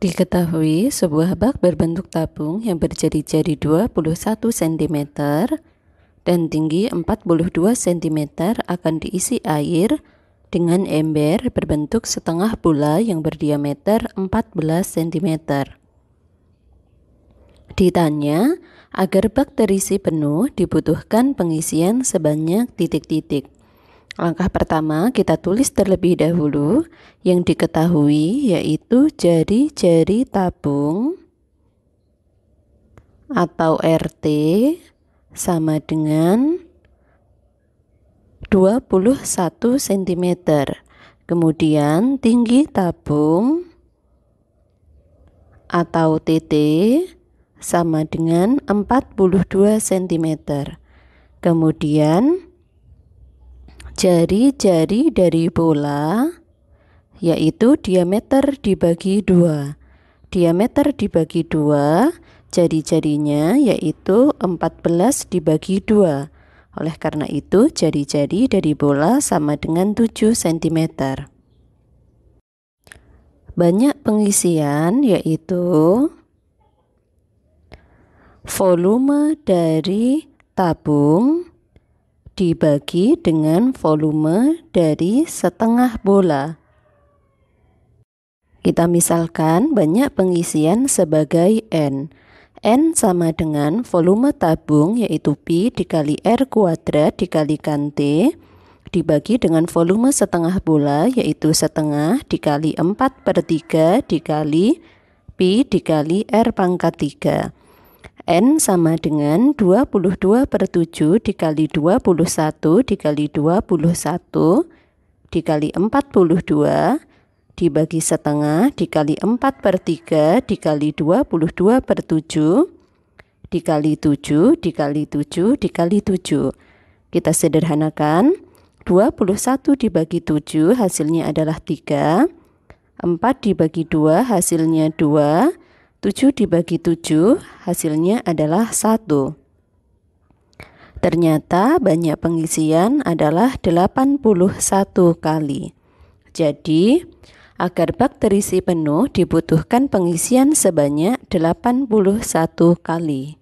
Diketahui sebuah bak berbentuk tabung yang berjari-jari 21 cm dan tinggi 42 cm akan diisi air dengan ember berbentuk setengah bola yang berdiameter 14 cm. Ditanya, agar bak terisi penuh dibutuhkan pengisian sebanyak titik-titik. Langkah pertama, kita tulis terlebih dahulu yang diketahui yaitu jari-jari tabung atau RT sama dengan 21 cm. Kemudian tinggi tabung atau TT sama dengan 42 cm. Kemudian Jari-jari dari bola yaitu diameter dibagi dua. Diameter dibagi dua, jari-jarinya yaitu 14 dibagi dua. Oleh karena itu, jari-jari dari bola sama dengan 7 cm. Banyak pengisian yaitu volume dari tabung dibagi dengan volume dari setengah bola. Kita misalkan banyak pengisian sebagai N. N sama dengan volume tabung yaitu P dikali R kuadrat dikalikan T dibagi dengan volume setengah bola yaitu setengah dikali 4 per 3 dikali P dikali R pangkat 3. N sama dengan 22 per 7 dikali 21 dikali 21 dikali 42 dibagi setengah dikali 4 per 3 dikali 22 per 7 dikali 7 dikali 7 dikali 7 kita sederhanakan 21 dibagi 7 hasilnya adalah 3 4 dibagi 2 hasilnya 2 7 dibagi 7 hasilnya adalah 1. Ternyata banyak pengisian adalah 81 kali. Jadi, agar bak terisi penuh dibutuhkan pengisian sebanyak 81 kali.